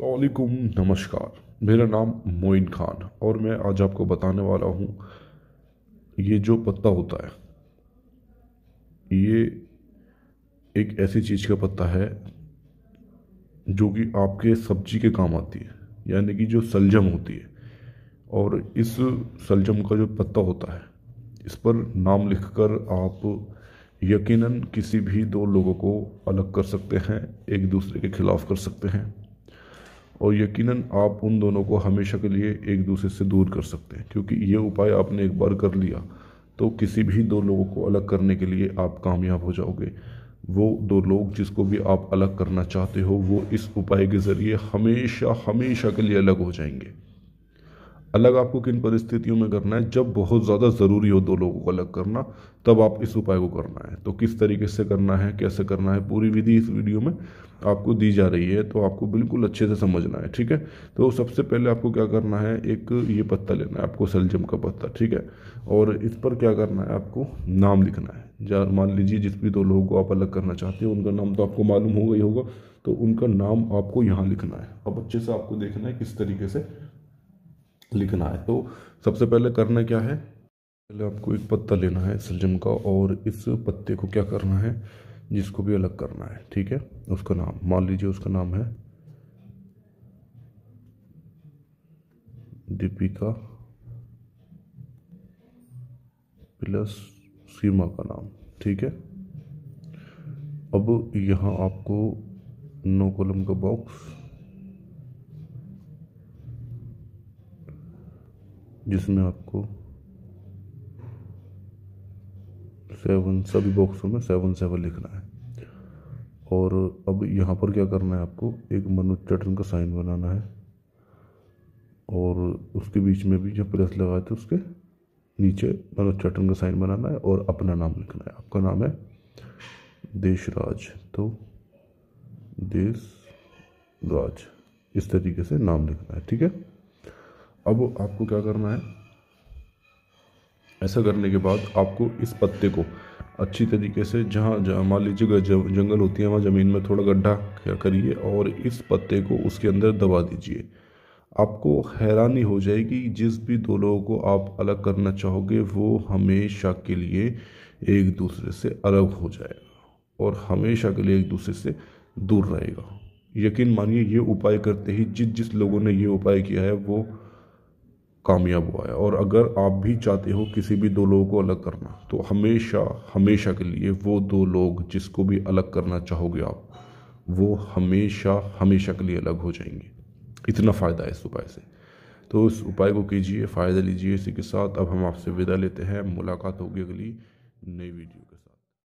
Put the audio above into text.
वालेकुम नमस्कार मेरा नाम मोइन खान और मैं आज आपको बताने वाला हूँ ये जो पत्ता होता है ये एक ऐसी चीज़ का पत्ता है जो कि आपके सब्जी के काम आती है यानी कि जो सलजम होती है और इस सलजम का जो पत्ता होता है इस पर नाम लिखकर आप यकीनन किसी भी दो लोगों को अलग कर सकते हैं एक दूसरे के खिलाफ कर सकते हैं और यकीनन आप उन दोनों को हमेशा के लिए एक दूसरे से दूर कर सकते हैं क्योंकि ये उपाय आपने एक बार कर लिया तो किसी भी दो लोगों को अलग करने के लिए आप कामयाब हो जाओगे वो दो लोग जिसको भी आप अलग करना चाहते हो वो इस उपाय के ज़रिए हमेशा हमेशा के लिए अलग हो जाएंगे अलग आपको किन परिस्थितियों में करना है जब बहुत ज़्यादा ज़रूरी हो दो लोगों को अलग करना तब आप इस उपाय को करना है तो किस तरीके से करना है कैसे करना है पूरी विधि इस वीडियो में आपको दी जा रही है तो आपको बिल्कुल अच्छे से समझना है ठीक है तो सबसे पहले आपको क्या करना है एक ये पत्ता लेना है आपको सलजम का पत्ता ठीक है और इस पर क्या करना है आपको नाम लिखना है जहाँ मान लीजिए जिस भी दो लोगों को आप अलग करना चाहते हो उनका नाम तो आपको मालूम होगा ही होगा तो उनका नाम आपको यहाँ लिखना है अब अच्छे से आपको देखना है किस तरीके से लिखना है तो सबसे पहले करना क्या है पहले आपको एक पत्ता लेना है सलजम का और इस पत्ते को क्या करना है जिसको भी अलग करना है ठीक है उसका नाम मान लीजिए उसका नाम है दीपिका प्लस सीमा का नाम ठीक है अब यहाँ आपको नो कॉलम का बॉक्स जिसमें आपको सेवन सभी बॉक्सों में सेवन सेवन लिखना है और अब यहाँ पर क्या करना है आपको एक मनोज चटन का साइन बनाना है और उसके बीच में भी जो प्रेस लगाए थे तो उसके नीचे मनोज चटन का साइन बनाना है और अपना नाम लिखना है आपका नाम है देशराज तो देश राज इस तरीके से नाम लिखना है ठीक है अब आपको क्या करना है ऐसा करने के बाद आपको इस पत्ते को अच्छी तरीके से जहाँ जहाँ मान लीजिए जंगल होती है वहाँ ज़मीन में थोड़ा गड्ढा करिए और इस पत्ते को उसके अंदर दबा दीजिए आपको हैरानी हो जाएगी जिस भी दो लोगों को आप अलग करना चाहोगे वो हमेशा के लिए एक दूसरे से अलग हो जाएगा और हमेशा के लिए एक दूसरे से दूर रहेगा यकीन मानिए ये उपाय करते ही जिस जिस लोगों ने ये उपाय किया है वो कामयाब हुआ है और अगर आप भी चाहते हो किसी भी दो लोगों को अलग करना तो हमेशा हमेशा के लिए वो दो लोग जिसको भी अलग करना चाहोगे आप वो हमेशा हमेशा के लिए अलग हो जाएंगे इतना फ़ायदा है इस उपाय से तो इस उपाय को कीजिए फ़ायदा लीजिए इसी के साथ अब हम आपसे विदा लेते हैं मुलाकात होगी अगली नई वीडियो